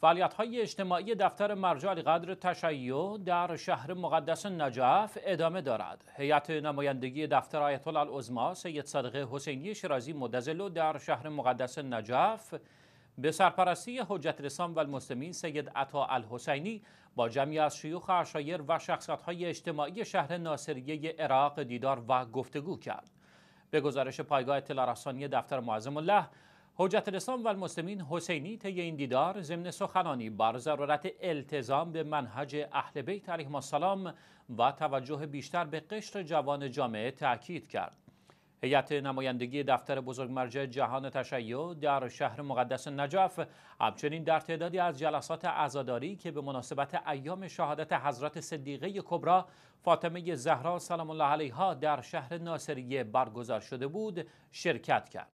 فعالیت های اجتماعی دفتر مرجع قدر تشیع در شهر مقدس نجف ادامه دارد. هیئت نمایندگی دفتر آیت الله سید صدقه حسینی شیرازی مدزلو در شهر مقدس نجف به سرپرستی حجت رسام و المسلمین سید عطا الحسینی با جمعی از شیوخ اشایر و شخصت های اجتماعی شهر ناصریه عراق دیدار و گفتگو کرد. به گزارش پایگاه اطلاع رسانی دفتر معظم الله حجت الاسلام و المسلمین حسینی طی این دیدار ضمن سخنانی بر ضرورت التزام به منهج اهل بیت علیهم السلام و توجه بیشتر به قشر جوان جامعه تاکید کرد هیئت نمایندگی دفتر بزرگ مرجع جهان تشیع در شهر مقدس نجف همچنین در تعدادی از جلسات عزاداری که به مناسبت ایام شهادت حضرت صدیقه کبرا فاطمه زهرا سلام الله علیها در شهر ناصریه برگزار شده بود شرکت کرد